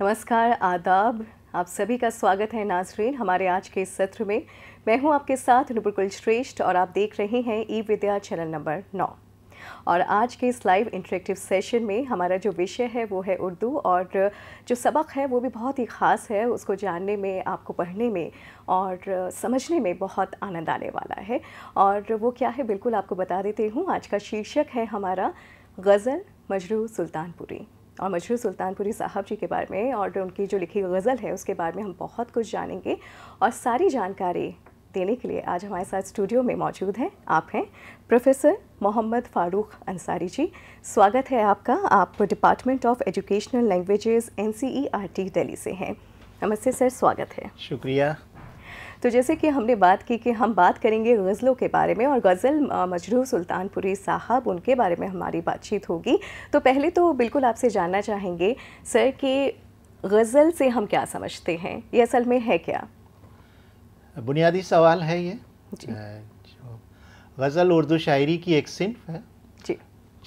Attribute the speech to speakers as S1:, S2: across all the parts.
S1: नमस्कार आदाब आप सभी का स्वागत है नाजरीन हमारे आज के सत्र में मैं हूं आपके साथ नुपुरकुल श्रेष्ठ और आप देख रहे हैं ई विद्या चैनल नंबर नौ और आज के इस लाइव इंटरेक्टिव सेशन में हमारा जो विषय है वो है उर्दू और जो सबक है वो भी बहुत ही ख़ास है उसको जानने में आपको पढ़ने में और समझने में बहुत आनंद आने वाला है और वो क्या है बिल्कुल आपको बता देती हूँ आज का शीर्षक है हमारा गज़ल मजरू सुल्तानपुरी और मशहूर सुल्तानपुरी साहब जी के बारे में और उनकी जो लिखी गज़ल है उसके बारे में हम बहुत कुछ जानेंगे और सारी जानकारी देने के लिए आज हमारे साथ स्टूडियो में मौजूद हैं आप हैं प्रोफेसर मोहम्मद फ़ारूक अंसारी जी स्वागत है आपका आप department of educational languages N C E R T Delhi से हैं नमस्ते सर स्वागत है शुक्रिया तो जैसे कि हमने बात की कि हम बात करेंगे गज़लों के बारे में और गज़ल मजरू सुल्तानपुरी साहब उनके बारे में हमारी बातचीत होगी तो पहले तो बिल्कुल आपसे जानना चाहेंगे सर कि गज़ल से हम क्या समझते हैं ये असल में है क्या
S2: बुनियादी सवाल है ये गज़ल उर्दू शायरी की एक सिंफ है जी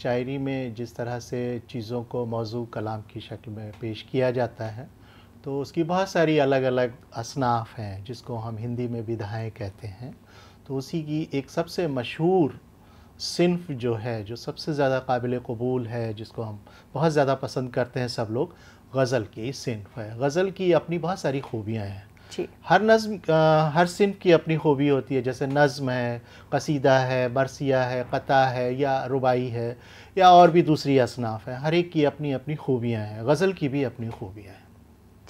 S2: शायरी में जिस तरह से चीज़ों को मौजू कलाम की शक्ल में पेश किया जाता है तो उसकी बहुत सारी अलग अलग असनाफ हैं जिसको हम हिंदी में विधाएँ कहते हैं तो उसी की एक सबसे मशहूर सिंफ जो है जो सबसे ज़्यादा काबिल कबूल है जिसको हम बहुत ज़्यादा पसंद करते हैं सब लोग गज़ल की सिनफ है गज़ल की अपनी बहुत सारी खूबियाँ हैं हर नज़म हर सिंफ़ की अपनी खूबी होती है जैसे नज़म है कसीदा है बरसिया है कता है या रुबाई है या और भी दूसरी असनाफ है हर एक की अपनी अपनी खूबियाँ हैं गज़ल की भी अपनी खूबियाँ हैं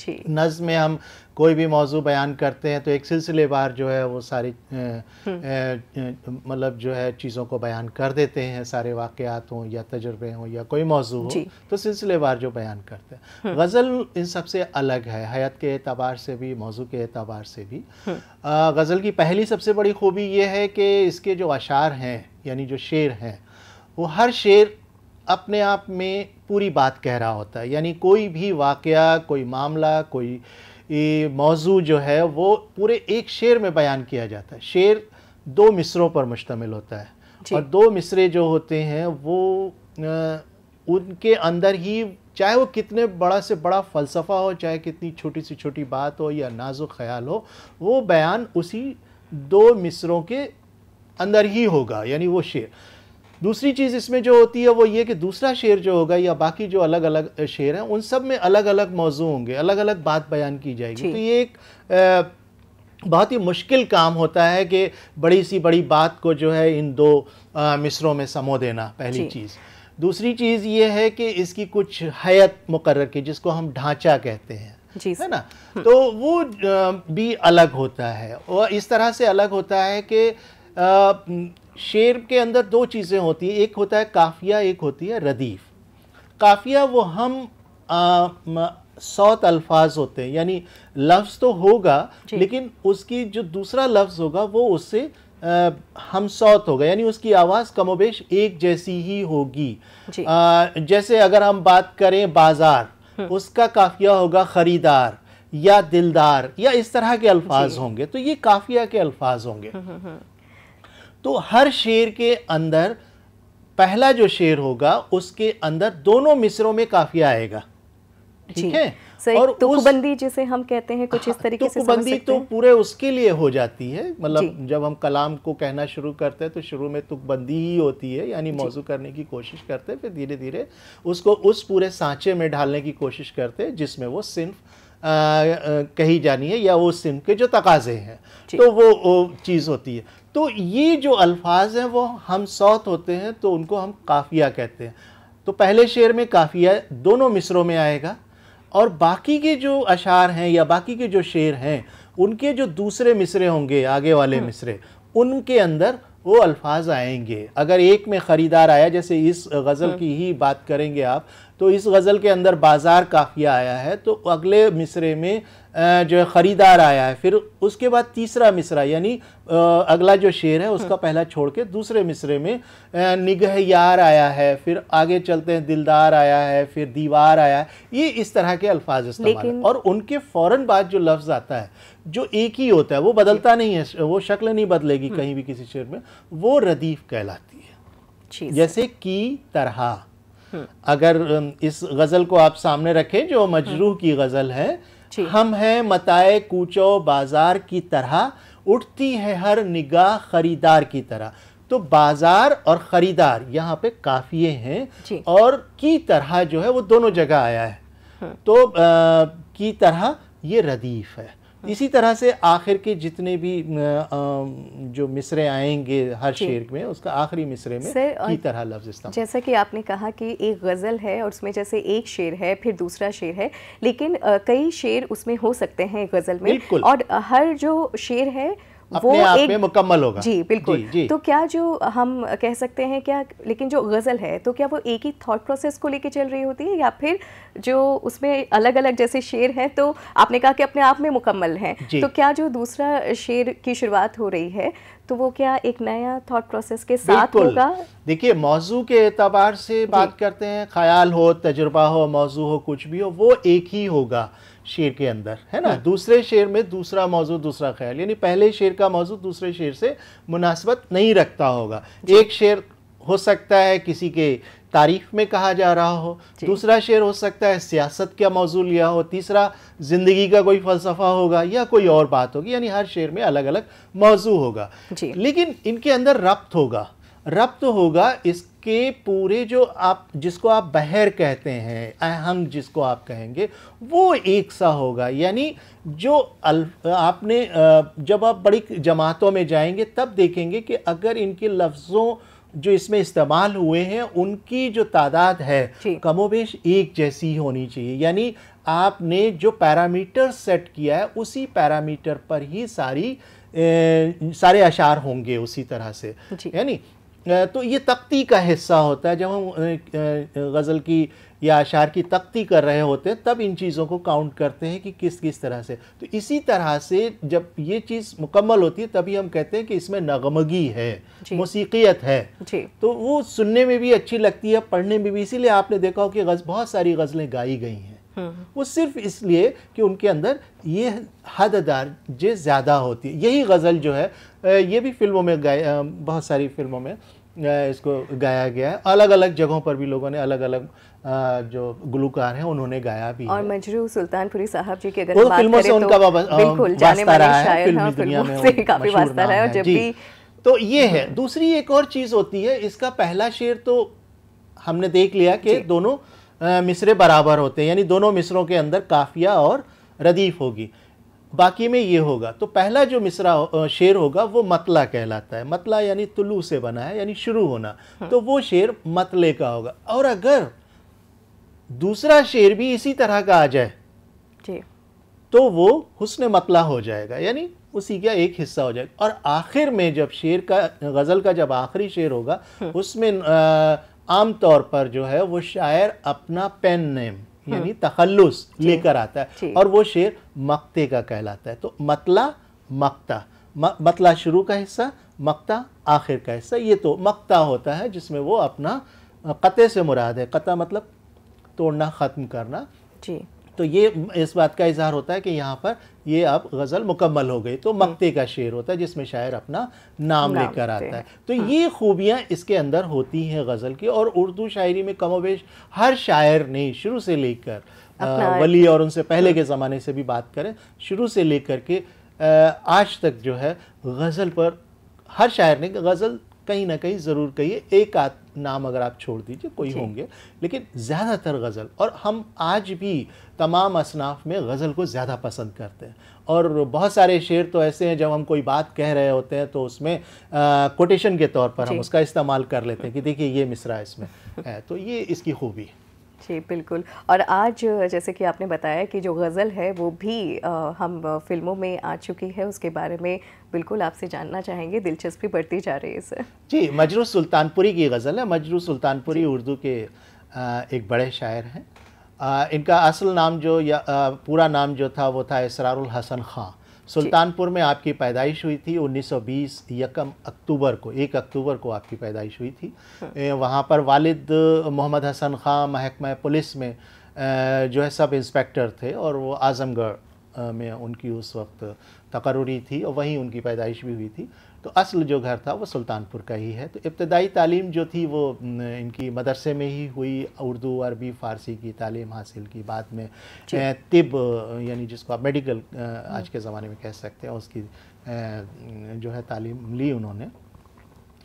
S2: नज़ में हम कोई भी मौजू बयान करते हैं तो एक सिलसिले बार जो है वो सारी हम्म। मतलब जो है चीज़ों को बयान कर देते हैं सारे वाक़ात हों या तजर्बे हों या कोई मौजू हो तो सिलसिले बार जो बयान करते हैं हम्म। गज़ल इन सब से अलग है हयात के अतबार से भी मौजू के अतबार से भी हम्म। गज़ल की पहली सबसे बड़ी खूबी ये है कि इसके जो अशार हैं यानी जो शेर हैं वो हर शेर अपने आप में पूरी बात कह रहा होता है यानी कोई भी वाक़ कोई मामला कोई मौजू जो है वो पूरे एक शेर में बयान किया जाता है शेर दो मिसरों पर मुश्तमिल होता है और दो मिसरे जो होते हैं वो उनके अंदर ही चाहे वो कितने बड़ा से बड़ा फ़लसफ़ा हो चाहे कितनी छोटी सी छोटी बात हो या नाजुक ख्याल हो वो बयान उसी दो मिसरों के अंदर ही होगा यानी वो शेर दूसरी चीज़ इसमें जो होती है वो ये कि दूसरा शेर जो होगा या बाकी जो अलग अलग शेर हैं उन सब में अलग अलग मौजू होंगे अलग अलग बात बयान की जाएगी तो ये एक बहुत ही मुश्किल काम होता है कि बड़ी सी बड़ी बात को जो है इन दो मिसरों में समो देना पहली चीज़ दूसरी चीज़ ये है कि इसकी कुछ हयत मुकर की जिसको हम ढांचा कहते हैं है ना हम्म। तो वो भी अलग होता है और इस तरह से अलग होता है कि शेर के अंदर दो चीज़ें होती हैं एक होता है काफिया एक होती है रदीफ़ काफिया वो हम सौत अल्फाज होते हैं यानी लफ्ज़ तो होगा लेकिन उसकी जो दूसरा लफ्ज़ होगा वो उससे हम सौत होगा यानी उसकी आवाज़ कमोबेश एक जैसी ही होगी जैसे अगर हम बात करें बाज़ार हम्म। उसका काफिया होगा ख़रीदार या दिलदार या इस तरह के अल्फाज होंगे तो ये काफिया के अल्फाज होंगे हम्म, हम्म, तो हर शेर के अंदर पहला जो शेर होगा उसके अंदर दोनों मिसरों में काफिया आएगा ठीक है
S1: और तुकबंदी जिसे हम कहते हैं कुछ इस हाँ, तरीके से तुकबंदी तो
S2: पूरे उसके लिए हो जाती है मतलब जब हम कलाम को कहना शुरू करते हैं तो शुरू में तुकबंदी ही होती है यानी मौजू करने की कोशिश करते हैं फिर धीरे धीरे उसको उस पूरे सांचे में ढालने की कोशिश करते हैं जिसमें वो सिर्फ कही जानी है या वो सिम के जो तकाजे हैं तो वो, वो चीज़ होती है तो ये जो अल्फाज हैं वो हम सौत होते हैं तो उनको हम काफिया कहते हैं तो पहले शेर में काफिया दोनों मिसरों में आएगा और बाकी के जो अशार हैं या बाकी के जो शेर हैं उनके जो दूसरे मिसरे होंगे आगे वाले हम्म। मिसरे उनके अंदर वो अल्फाज आएंगे अगर एक में ख़रीदार आया जैसे इस गज़ल हम्म। की ही बात करेंगे आप तो इस गज़ल के अंदर बाज़ार काफिया आया है तो अगले मिसरे में जो है ख़रीदार आया है फिर उसके बाद तीसरा मिसरा यानी अगला जो शेर है उसका हम्म। पहला छोड़ के दूसरे मिसरे में निगह यार आया है फिर आगे चलते हैं दिलदार आया है फिर दीवार आया है ये इस तरह के अल्फाज इस्तेमाल और उनके फ़ौर बाद जो लफ्ज़ आता है जो एक ही होता है वो बदलता नहीं है वो शक्ल नहीं बदलेगी हम्म। कहीं भी किसी शेर में वो रदीफ़ कहलाती है जैसे की तरह अगर इस गज़ल को आप सामने रखें जो मजरूह हम्म। की गज़ल है हम हैं मताए कूचो बाज़ार की तरह उठती है हर निगाह ख़रीदार की तरह तो बाजार और ख़रीदार यहाँ पे काफ़िए हैं और की तरह जो है वो दोनों जगह आया है हम्म। तो आ, की तरह ये रदीफ़ है हाँ। इसी तरह से आखिर के जितने भी जो मिसरे आएंगे हर शेर में उसका आखिरी मिसरे में की तरह लफ्ज इस्तेमाल
S1: जैसा कि आपने कहा कि एक गज़ल है और उसमें जैसे एक शेर है फिर दूसरा शेर है लेकिन कई शेर उसमें हो सकते हैं गज़ल में और हर जो शेर है अपने आप में मुकम्मल होगा जी बिल्कुल जी, जी. तो क्या जो हम कह सकते हैं क्या लेकिन जो गज़ल है तो क्या वो एक ही थॉट प्रोसेस को लेके चल रही होती है या फिर जो उसमें अलग अलग जैसे शेर हैं तो आपने कहा कि अपने आप में मुकम्मल है तो क्या जो दूसरा शेर की शुरुआत हो रही है तो वो क्या एक नया थॉट प्रोसेस के साथ होगा
S2: देखिए मौजू के एतबार से बात करते हैं ख्याल हो तजुर्बा हो मौजू हो कुछ भी हो वो एक ही होगा शेर के अंदर है ना हाँ। दूसरे शेर में दूसरा मौजू दूसरा ख्याल यानी पहले शेर का मौजू दूसरे शेर से मुनासबत नहीं रखता होगा एक शेर हो सकता है किसी के तारीख में कहा जा रहा हो दूसरा शेर हो सकता है सियासत का मौजू लिया हो तीसरा ज़िंदगी का कोई फ़लसफ़ा होगा या कोई और बात होगी यानी हर शेर में अलग अलग मौजू होगा लेकिन इनके अंदर रब्त होगा रब्त होगा इसके पूरे जो आप जिसको आप बहर कहते हैं अहंग जिसको आप कहेंगे वो एक सा होगा यानी जो अल, आपने जब आप बड़ी जमातों में जाएंगे तब देखेंगे कि अगर इनके लफ्ज़ों जो इसमें इस्तेमाल हुए हैं उनकी जो तादाद है कमोबेश एक जैसी होनी चाहिए यानी आपने जो पैरामीटर सेट किया है उसी पैरामीटर पर ही सारी ए, सारे अशार होंगे उसी तरह से यानी तो ये तख्ती का हिस्सा होता है जब हम गज़ल की या अशार की तख्ती कर रहे होते हैं तब इन चीज़ों को काउंट करते हैं कि किस किस तरह से तो इसी तरह से जब ये चीज़ मुकम्मल होती है तभी हम कहते हैं कि इसमें नगमगी है मौसीक़ियत है तो वो सुनने में भी अच्छी लगती है पढ़ने में भी इसीलिए आपने देखा हो कि बहुत सारी गज़लें गाई गई हैं हम्म। वो सिर्फ इसलिए कि उनके अंदर ये हद जे ज़्यादा होती है यही गज़ल जो है ये भी फिल्मों में गाए बहुत सारी फिल्मों में इसको गाया गया है अलग अलग जगहों पर भी लोगों ने अलग अलग जो गुलूकार हैं उन्होंने गाया भी और
S1: मजरू सुल्तानपुरी साहब जी के अगर बात फिल्मों से उनका तो बिल्कुल जाने माने शायर हाँ, फिल्मों काफ़ी वास्ता रहा है जब भी
S2: तो ये है दूसरी एक और चीज़ होती है इसका पहला शेर तो हमने देख लिया कि दोनों मिसरे बराबर होते हैं यानी दोनों मिसरों के अंदर काफिया और रदीफ होगी बाकी में ये होगा तो पहला जो मिसरा शेर होगा वो मतला कहलाता है मतला यानी तुलू से बना है यानी शुरू होना हाँ। तो वो शेर मतले का होगा और अगर दूसरा शेर भी इसी तरह का आ जाए तो वो हुसन मतला हो जाएगा यानी उसी का एक हिस्सा हो जाएगा और आखिर में जब शेर का गज़ल का जब आखिरी शेर होगा हाँ। उसमें आम तौर पर जो है वो शायर अपना पेन नेम यानी हम्म। तखल्लुस लेकर आता है और वो शेर मक्ते का कहलाता है तो मतला मक्ता मतला शुरू का हिस्सा मक्ता आखिर का हिस्सा ये तो मक्ता होता है जिसमें वो अपना कते से मुराद है कता मतलब तोड़ना ख़त्म करना जी तो ये इस बात का इजहार होता है कि यहाँ पर ये अब गज़ल मुकम्मल हो गई तो हम्म। मक्ते का शेर होता है जिसमें शायर अपना नाम, लेकर आता है तो हाँ। ये खूबियाँ इसके अंदर होती हैं गज़ल की और उर्दू शायरी में कमोवेश हर शायर ने शुरू से लेकर वली और उनसे पहले हाँ। के ज़माने से भी बात करें शुरू से लेकर के आज तक जो है गज़ल पर हर शायर ने गज़ल कहीं ना कहीं ज़रूर कहिए एक आध नाम अगर आप छोड़ दीजिए कोई होंगे लेकिन ज़्यादातर गज़ल और हम आज भी तमाम असनाफ में गज़ल को ज़्यादा पसंद करते हैं और बहुत सारे शेर तो ऐसे हैं जब हम कोई बात कह रहे होते हैं तो उसमें कोटेशन के तौर पर हम उसका इस्तेमाल कर लेते हैं कि देखिए ये मिसरा इसमें है तो ये इसकी खूबी है
S1: जी बिल्कुल और आज जैसे कि आपने बताया कि जो गज़ल है वो भी आ, हम फिल्मों में आ चुकी है उसके बारे में बिल्कुल आपसे जानना चाहेंगे दिलचस्पी बढ़ती जा रही है सर
S2: जी मजरू सुल्तानपुरी की गज़ल है मजरू सुल्तानपुरी उर्दू के आ, एक बड़े शायर हैं इनका असल नाम जो या आ, पूरा नाम जो था वो था इसरारुल हसन खां सुल्तानपुर में आपकी पैदाइश हुई थी 1920 यकम अक्टूबर को एक अक्टूबर को आपकी पैदाइश हुई थी हाँ। वहाँ पर वालिद मोहम्मद हसन खां महकमा पुलिस में जो है सब इंस्पेक्टर थे और वो आजमगढ़ में उनकी उस वक्त तकर्री थी और वहीं उनकी पैदाइश भी हुई थी तो असल जो घर था वो सुल्तानपुर का ही है तो इब्तदाई तालीम जो थी वो इनकी मदरसे में ही हुई उर्दू अरबी फ़ारसी की तालीम हासिल की बाद में तिब यानी जिसको आप मेडिकल आज के ज़माने में कह सकते हैं उसकी जो है तालीम ली उन्होंने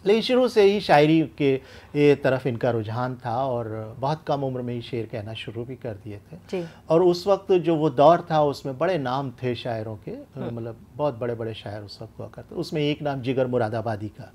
S2: लेकिन शुरू से ही शायरी के तरफ इनका रुझान था और बहुत कम उम्र में ही शेर कहना शुरू भी कर दिए थे और उस वक्त जो वो दौर था उसमें बड़े नाम थे शायरों के हम्म। मतलब बहुत बड़े बड़े शायर उस वक्त हुआ करते उसमें एक नाम जिगर मुरादाबादी का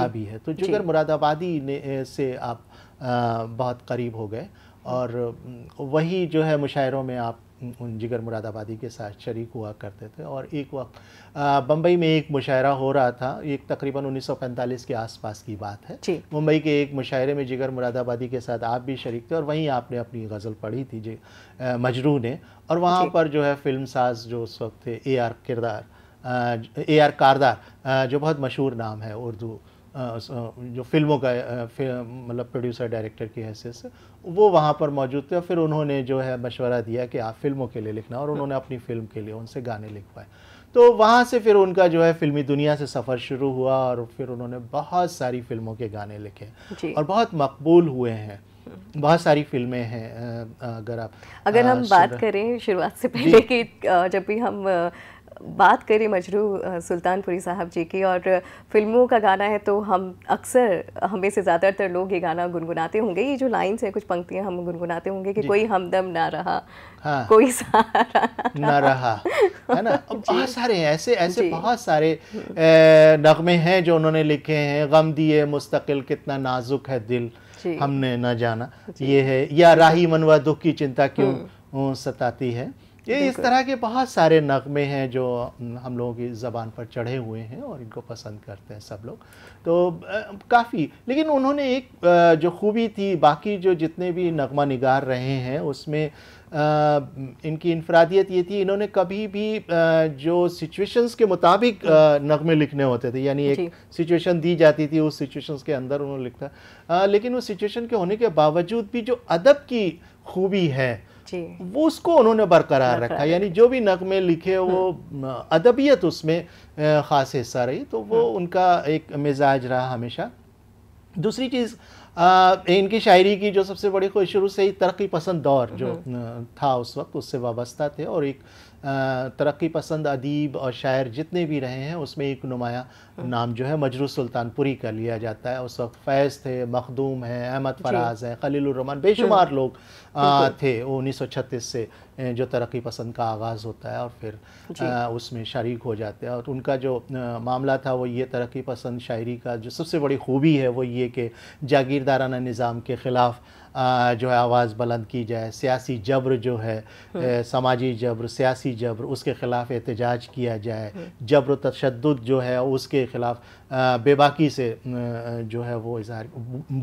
S2: आ भी है तो जिगर मुरादाबादी ने से आप आ, बहुत करीब हो गए हम्म। और वही जो है मुशायरों में आप उन जिगर मुरादाबादी के साथ शरीक हुआ करते थे और एक वक्त बम्बई में एक मुशायरा हो रहा था एक तकरीबन 1945 के आसपास की बात है मुंबई के एक मुशायरे में जिगर मुरादाबादी के साथ आप भी शरीक थे और वहीं आपने अपनी गज़ल पढ़ी थी जी मजरू ने और वहाँ पर जो है फिल्म साज जो उस वक्त थे ए आर किरदार ए आर कारदार जो बहुत मशहूर नाम है उर्दू जो फिल्मों का मतलब प्रोड्यूसर डायरेक्टर की हैसियत से वो वहाँ पर मौजूद थे और फिर उन्होंने जो है मशवरा दिया कि आप फिल्मों के लिए लिखना और उन्होंने अपनी फिल्म के लिए उनसे गाने लिखवाए तो वहाँ से फिर उनका जो है फिल्मी दुनिया से सफ़र शुरू हुआ और फिर उन्होंने बहुत सारी फिल्मों के गाने लिखे और बहुत मकबूल हुए हैं बहुत सारी फिल्में हैं अगर आप अगर हम बात
S1: करें शुरुआत से पहले कि जब भी हम बात करें मजरू सुल्तानपुरी साहब जी की और फिल्मों का गाना है तो हम अक्सर हमें से ज़्यादातर लोग ये गाना गुनगुनाते होंगे ये जो लाइन्स हैं कुछ पंक्तियाँ हम गुनगुनाते होंगे कि कोई हमदम ना रहा हाँ, कोई सहारा
S2: ना रहा है ना बहुत सारे ऐसे ऐसे बहुत सारे हम्म। नगमे हैं जो उन्होंने लिखे हैं गम दिए मुस्तकिल कितना नाजुक है दिल हमने ना जाना ये है या राही मनवा दुख की चिंता क्यों हम्म। सताती है
S1: ये इस तरह के बहुत सारे
S2: नगमे हैं जो हम लोगों की ज़बान पर चढ़े हुए हैं और इनको पसंद करते हैं सब लोग तो काफ़ी लेकिन उन्होंने एक जो खूबी थी बाकी जो जितने भी नगमा निगार रहे हैं उसमें आ, इनकी इनफरादियत ये थी इन्होंने कभी भी आ, जो सिचुएशंस के मुताबिक नगमे लिखने होते थे यानी एक सिचुएशन दी जाती थी उस सिचुएशंस के अंदर उन्होंने लिखता लेकिन उस सिचुएशन के होने के बावजूद भी जो अदब की खूबी है वो उसको उन्होंने बरकरार रखा यानी जो भी नगमे लिखे वो हम्म। अदबियत उसमें ख़ास हिस्सा रही तो वो हाँ। उनका एक मिजाज रहा हमेशा दूसरी चीज़ आ, इनकी शायरी की जो सबसे बड़ी खुश शुरू से ही तरक्की पसंद दौर जो हम्म। था उस वक्त उससे वाबस्ता थे और एक तरक्की पसंद अदीब और शायर जितने भी रहे हैं उसमें एक नुमाया नाम जो है मजरू सुल्तानपुरी का लिया जाता है उस वक्त फैज़ थे मखदूम हैं अहमद फराज हैं खलीलरहमान बेशुमार हम्म। लोग थे उन्नीस सौ छत्तीस से जो तरक्की पसंद का आगाज़ होता है और फिर आ, उसमें शरीक हो जाते हैं और उनका जो आ, मामला था वो ये तरक्की पसंद शायरी का जो सबसे बड़ी खूबी है वो ये कि जागीरदाराना निज़ाम के ख़िलाफ़ जो है आवाज़ बुलंद की जाए सियासी जबर जो है हम्म। समाजी जबर सियासी जबर उसके ख़िलाफ़ एहतजाज किया जाए हम्म। जबर तशद जो है उसके ख़िलाफ़ बेबाकी से जो है वो इजहार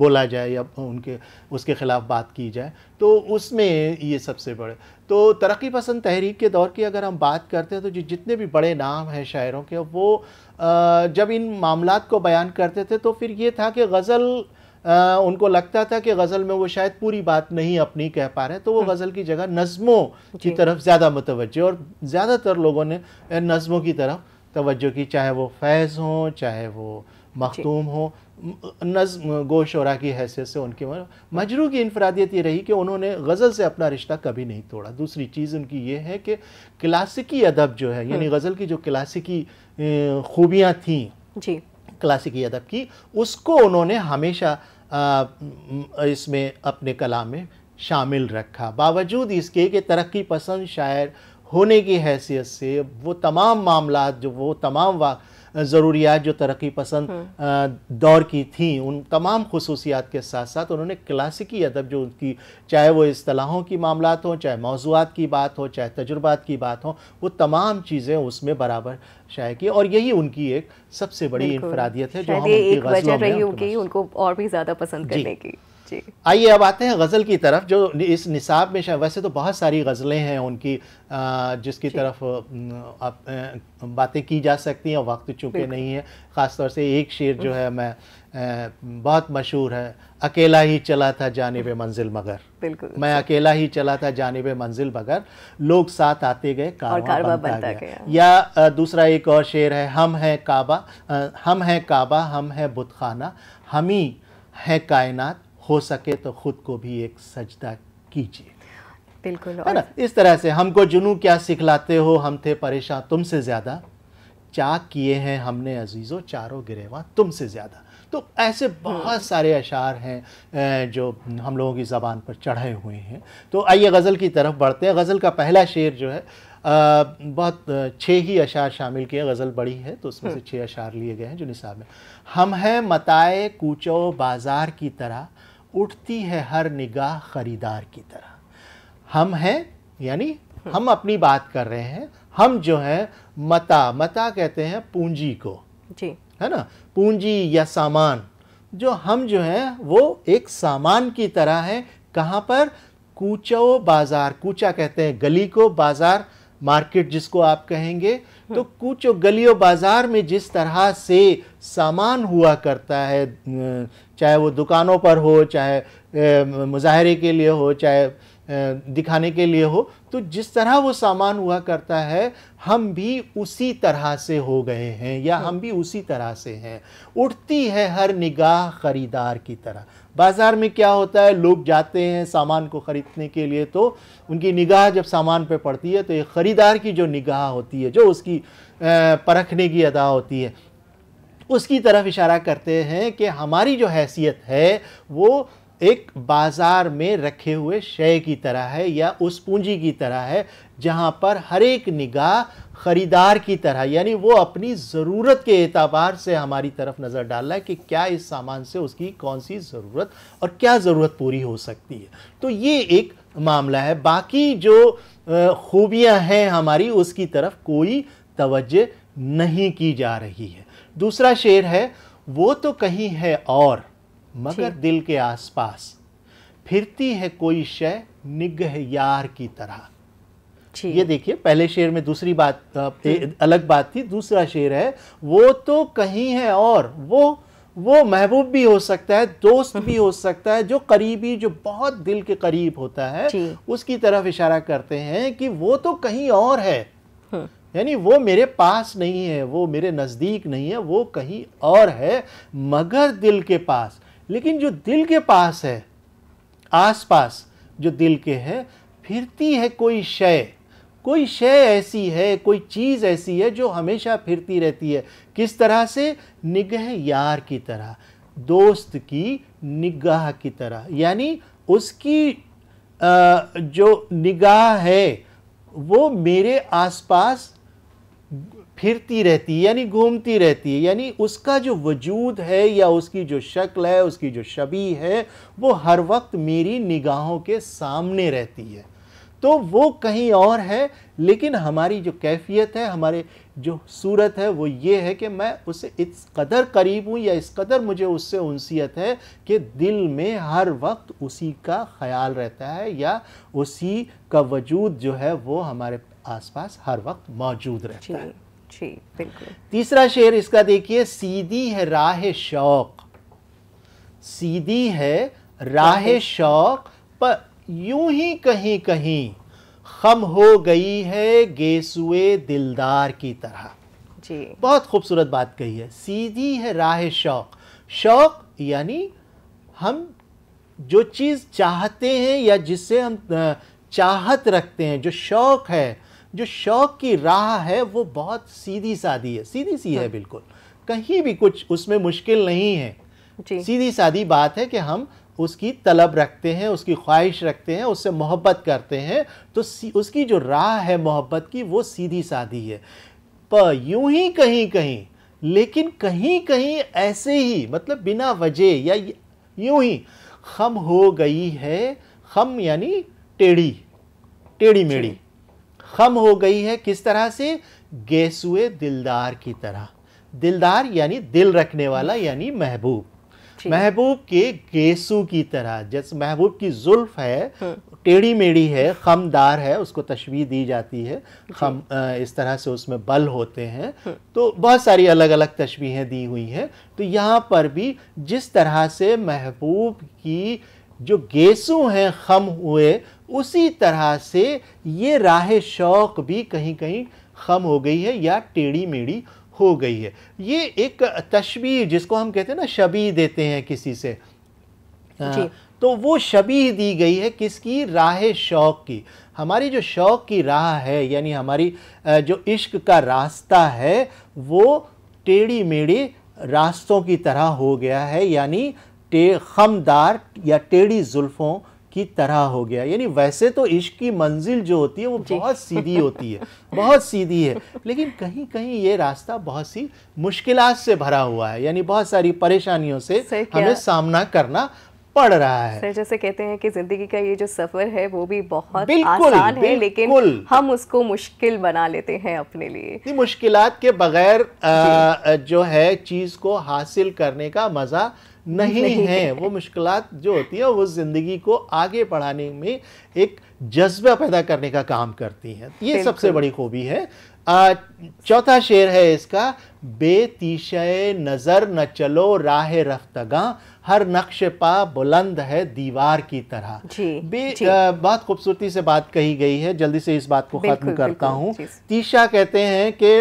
S2: बोला जाए या उनके उसके ख़िलाफ़ बात की जाए तो उसमें ये सबसे बड़े तो तरक्की पसंद तहरीक के दौर की अगर हम बात करते हैं तो जो जितने भी बड़े नाम हैं शायरों के वो जब इन मामला को बयान करते थे तो फिर ये था कि गज़ल आ, उनको लगता था कि गज़ल में वो शायद पूरी बात नहीं अपनी कह पा रहे तो वो हाँ। गज़ल की जगह नज़मों की तरफ ज़्यादा मुतवजह और ज़्यादातर लोगों ने नज़मों की तरफ तवज्जो की चाहे वो फैज़ हों चाहे वो मखतूम हों नज़म गो शरा की हैसियत से उनकी मजरू की इनफरादियत ये रही कि उन्होंने गज़ल से अपना रिश्ता कभी नहीं तोड़ा दूसरी चीज़ उनकी ये है कि क्लासिकी अदब जो है यानी हम्म। गज़ल की जो क्लासिकी खूबियाँ थीं क्लासिकी अदब की उसको उन्होंने हमेशा इसमें अपने कला में शामिल रखा बावजूद इसके कि तरक्की पसंद शायर होने की हैसियत से वो तमाम मामला जो वो तमाम ज़रूरियात जो तरक्की पसंद हम्म। दौर की थी उन तमाम खसूसियात के साथ साथ उन्होंने क्लासिकी अदब जो उनकी चाहे वो असलाहों की मामला हों चाहे मौजूद की बात हो चाहे तजुर्बात की बात हो वो तमाम चीज़ें उसमें बराबर शाये की और यही उनकी एक सबसे बड़ी इनफरादियत है जो हम उनकी रही
S1: उनको और भी ज़्यादा पसंद करने की
S2: आइए अब आते हैं गज़ल की तरफ जो इस निसाब में शायद वैसे तो बहुत सारी गज़लें हैं उनकी जिसकी तरफ आप बातें की जा सकती हैं वक्त चूँकि नहीं है ख़ास तौर से एक शेर जो हम्म। है मैं बहुत मशहूर है अकेला ही चला था जानब हम्म। मंजिल मगर बिल्कुल मैं अकेला ही चला था जानब मंजिल मगर लोग साथ आते गए कारवा बनता गया या दूसरा एक और शेर है हम हैं काबा हम हैं काबा हम हैं बुतखाना हम ही हैं कायनात हो सके तो ख़ुद को भी एक सजदा कीजिए बिल्कुल है ना इस तरह से हमको जुनू क्या सिखलाते हो हम थे परेशान तुमसे ज़्यादा चा किए हैं हमने अजीज़ों चारों गिरेवा तुमसे ज़्यादा तो ऐसे हम्म। बहुत सारे अशार हैं जो हम लोगों की ज़बान पर चढ़े हुए हैं तो आइए गज़ल की तरफ बढ़ते हैं गज़ल का पहला शेर जो है आ, बहुत छः ही अशार शामिल किए गज़ल बड़ी है तो उसमें से हम्म। छः अशार लिए गए हैं जो निसाब में हम हैं मताए कूचो बाज़ार की तरह उठती है हर निगाह खरीदार की तरह हम हैं यानी हम अपनी बात कर रहे हैं हम जो हैं मता मता कहते हैं पूंजी को जी है ना पूंजी या सामान जो हम जो हैं वो एक सामान की तरह है कहाँ पर कूचो बाजार कूचा कहते हैं गली को बाजार मार्केट जिसको आप कहेंगे हम्म। तो कूचो गलियों बाजार में जिस तरह से सामान हुआ करता है चाहे वो दुकानों पर हो चाहे मुजाहरे के लिए हो चाहे दिखाने के लिए हो तो जिस तरह वो सामान हुआ करता है हम भी उसी तरह से हो गए हैं या हाँ। हम भी उसी तरह से हैं उठती है हर निगाह ख़रीदार की तरह बाज़ार में क्या होता है लोग जाते हैं सामान को ख़रीदने के लिए तो उनकी निगाह जब सामान पे पड़ती है तो ये ख़रीदार की जो निगाह होती है जो उसकी परखने की अदा होती है उसकी तरफ इशारा करते हैं कि हमारी जो हैसियत है वो एक बाज़ार में रखे हुए शय की तरह है या उस पूंजी की तरह है जहाँ पर हर एक निगाह ख़रीदार की तरह यानी वो अपनी ज़रूरत के एतबार से हमारी तरफ नज़र डाल रहा है कि क्या इस सामान से उसकी कौन सी ज़रूरत और क्या ज़रूरत पूरी हो सकती है तो ये एक मामला है बाकी जो खूबियाँ हैं हमारी उसकी तरफ कोई तवज्जो नहीं की जा रही है दूसरा शेर है वो तो कहीं है और मगर दिल के आसपास फिरती है कोई शय निगह यार की तरह ये देखिए पहले शेर में दूसरी बात ए, हम्म। अलग बात थी दूसरा शेर है वो तो कहीं है और वो वो महबूब भी हो सकता है दोस्त भी हो सकता है जो करीबी जो बहुत दिल के करीब होता है उसकी तरफ इशारा करते हैं कि वो तो कहीं और है हम्म। यानी वो मेरे पास नहीं है वो मेरे नज़दीक नहीं है वो कहीं और है मगर दिल के पास लेकिन जो दिल के पास है आसपास जो दिल के है फिरती है कोई शय कोई शय ऐसी है कोई चीज़ ऐसी है जो हमेशा फिरती रहती है किस तरह से निगह यार की तरह दोस्त की निगाह की तरह यानी उसकी जो निगाह है वो मेरे आसपास फिरती रहती है यानी घूमती रहती है यानी उसका जो वजूद है या उसकी जो शक्ल है उसकी जो शबी है वो हर वक्त मेरी निगाहों के सामने रहती है तो वो कहीं और है लेकिन हमारी जो कैफियत है हमारे जो सूरत है वो ये है कि मैं उससे इस कदर करीब हूँ या इस कदर मुझे उससे उनसीत है कि दिल में हर वक्त उसी का ख्याल रहता है या उसी का वजूद जो है वो हमारे आसपास हर वक्त मौजूद रहता है जी बिल्कुल तीसरा शेर इसका देखिए सीधी है राह शौक सीधी है राह शौक पर यूं ही कहीं कहीं खम हो गई है गेसुए दिलदार की तरह जी बहुत खूबसूरत बात कही है सीधी है राह शौक शौक यानी हम जो चीज़ चाहते हैं या जिससे हम चाहत रखते हैं जो शौक है जो शौक की राह है वो बहुत सीधी सादी है सीधी सी है हाँ। बिल्कुल कहीं भी कुछ उसमें मुश्किल नहीं है सीधी सादी बात है कि हम उसकी तलब रखते हैं उसकी ख्वाहिश रखते हैं उससे मोहब्बत करते हैं तो उसकी जो राह है मोहब्बत की वो सीधी सादी है पर यूं ही कहीं कहीं लेकिन कहीं कहीं ऐसे ही मतलब बिना वजह या यूं ही खम हो गई है खम यानी टेढ़ी टेढ़ी मेढ़ी खम हो गई है किस तरह से गेसुए दिलदार की तरह दिलदार यानी दिल रखने वाला यानी महबूब महबूब के गेसु की तरह जैसे महबूब की जुल्फ है हाँ। टेढ़ी मेढ़ी है खमदार है उसको तशवी दी जाती है खम इस तरह से उसमें बल होते हैं हाँ। तो बहुत सारी अलग अलग तशवीहें दी हुई हैं तो यहाँ पर भी जिस तरह से महबूब की जो गेसु हैं खम हुए उसी तरह से ये राह शौक भी कहीं कहीं खम हो गई है या टेढ़ी मेढ़ी हो गई है ये एक तशबी जिसको हम कहते हैं ना शबी देते हैं किसी से आ, तो वो शबी दी गई है किसकी राह शौक की हमारी जो शौक की राह है यानी हमारी जो इश्क का रास्ता है वो टेढ़ी मेढ़ी रास्तों की तरह हो गया है यानी टे खमदार या टेढ़ी जुल्फ़ों की तरह हो गया यानी वैसे तो इश्क की मंजिल जो होती है वो बहुत सीधी होती है बहुत सीधी है लेकिन कहीं कहीं ये रास्ता बहुत सी मुश्किल से भरा हुआ है यानी बहुत सारी परेशानियों से हमें सामना करना पड़ रहा है सर
S1: जैसे कहते हैं कि जिंदगी का ये जो सफर है वो भी बहुत बिल्कुल, आसान बिल्कुल, लेकिन हम उसको मुश्किल बना लेते हैं अपने लिए
S2: मुश्किलात के बगैर जो है चीज को हासिल करने का मजा नहीं, नहीं वो मुश्किल जो होती है वो ज़िंदगी को आगे बढ़ाने में एक जज्बा पैदा करने का काम करती है ये सबसे बड़ी खूबी है चौथा शेर है इसका बेतीशय नज़र न चलो राह रफ्तगा हर नक्श पा बुलंद है दीवार की तरह जी, बे जी। आ, बहुत खूबसूरती से बात कही गई है जल्दी से इस बात को ख़त्म करता हूँ तीशा कहते हैं कि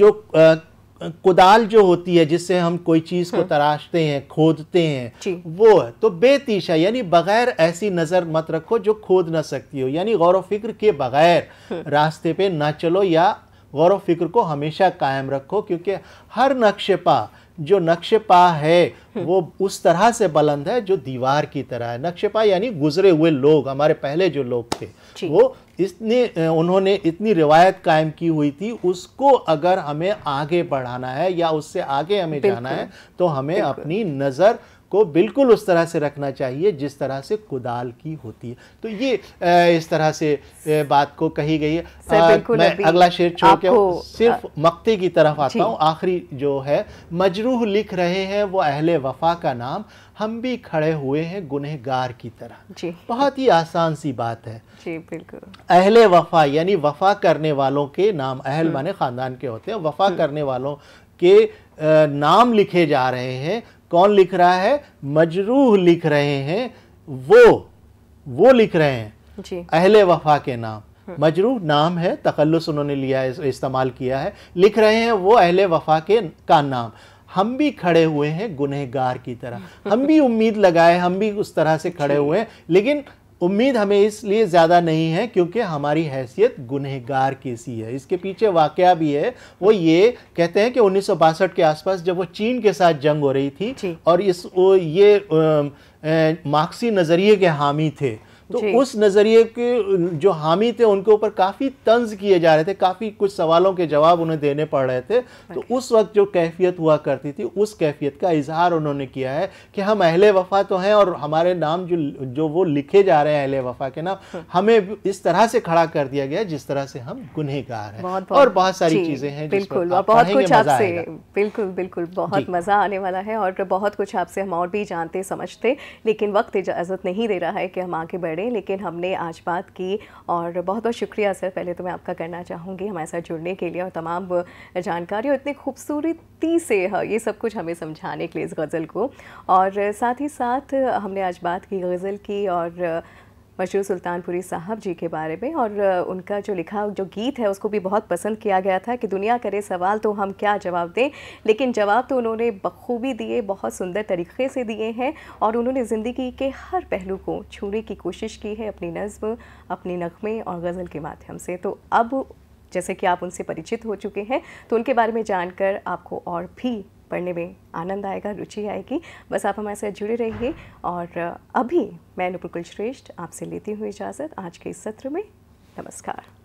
S2: जो आ, कुदाल जो होती है जिससे हम कोई चीज़ को हम्म। तराशते हैं खोदते हैं वो है तो बेतीशा यानी बगैर ऐसी नज़र मत रखो जो खोद ना सकती हो यानी गौर व फिक्र के बगैर हम्म। रास्ते पे ना चलो या गौर व फिक्र को हमेशा कायम रखो क्योंकि हर नक्शेपा जो नक्शेपा है हम्म। वो उस तरह से बुलंद है जो दीवार की तरह है नक्शेपा यानी गुजरे हुए लोग हमारे पहले जो लोग थे वो इसने उन्होंने इतनी रिवायत कायम की हुई थी उसको अगर हमें आगे बढ़ाना है या उससे आगे हमें जाना है तो हमें अपनी नज़र को बिल्कुल उस तरह से रखना चाहिए जिस तरह से कुदाल की होती है तो ये इस तरह से बात को कही गई है आ, मैं अगला शेर छोड़ के सिर्फ मक्ते की तरफ आता हूँ आखिरी जो है मजरूह लिख रहे हैं वो अहले वफा का नाम हम भी खड़े हुए हैं गुनहगार की तरह जी बहुत ही आसान सी बात है
S1: जी बिल्कुल
S2: अहले वफा यानी वफा करने वालों के नाम अहल हम्म। माने ख़ानदान के होते हैं वफा हम्म। करने वालों के नाम लिखे जा रहे हैं कौन लिख रहा है मजरूह लिख रहे हैं वो वो लिख रहे हैं अहले वफा के नाम हम्म। मजरूह नाम है तखलस उन्होंने लिया है इस्तेमाल किया है लिख रहे हैं वो अहले वफा के का नाम हम भी खड़े हुए हैं गुनहगार की तरह हम्म। हम भी उम्मीद लगाए हम भी उस तरह से खड़े हुए हैं लेकिन उम्मीद हमें इसलिए ज़्यादा नहीं है क्योंकि हमारी हैसियत गुनहगार की सी है इसके पीछे वाक़ भी है वो ये कहते हैं कि उन्नीस के आसपास जब वो चीन के साथ जंग हो रही थी और इस वो ये मार्क्सी नज़रिए के हामी थे तो उस नज़रिए के जो हामी थे उनके ऊपर काफ़ी तंज किए जा रहे थे काफ़ी कुछ सवालों के जवाब उन्हें देने पड़ रहे थे तो उस वक्त जो कैफियत हुआ करती थी उस कैफियत का इजहार उन्होंने किया है कि हम अहले वफा तो हैं और हमारे नाम जो जो वो लिखे जा रहे हैं अहले वफा के नाम hmm. हमें इस तरह से खड़ा कर दिया गया जिस तरह से हम गुनहगार हैं बहुत, और बहुत सारी चीज़ें हैं बिल्कुल और बहुत कुछ आपसे
S1: बिल्कुल बिल्कुल बहुत मज़ा आने वाला है और बहुत कुछ आपसे हम और भी जानते समझते लेकिन वक्त इजाज़त नहीं दे रहा है कि हम आगे बढ़े करें लेकिन हमने आज बात की और बहुत बहुत शुक्रिया सर पहले तो मैं आपका करना चाहूँगी हमारे साथ जुड़ने के लिए और तमाम जानकारी और इतनी खूबसूरती से हाँ, ये सब कुछ हमें समझाने के लिए इस गज़ल को और साथ ही साथ हमने आज बात की गज़ल की और मशहूर सुल्तानपुरी साहब जी के बारे में और उनका जो लिखा जो गीत है उसको भी बहुत पसंद किया गया था कि दुनिया करे सवाल तो हम क्या जवाब दें लेकिन जवाब तो उन्होंने बखूबी दिए बहुत सुंदर तरीके से दिए हैं और उन्होंने ज़िंदगी के हर पहलू को छूने की कोशिश की है अपनी नज़म अपने नगमे और गज़ल के माध्यम से तो अब जैसे कि आप उनसे परिचित हो चुके हैं तो उनके बारे में जानकर आपको और भी पढ़ने में आनंद आएगा रुचि आएगी बस आप हमारे साथ जुड़े रहिए और अभी मैं नुपुर कुलश्रेष्ठ आपसे लेती हूँ इजाज़त आज के इस सत्र में नमस्कार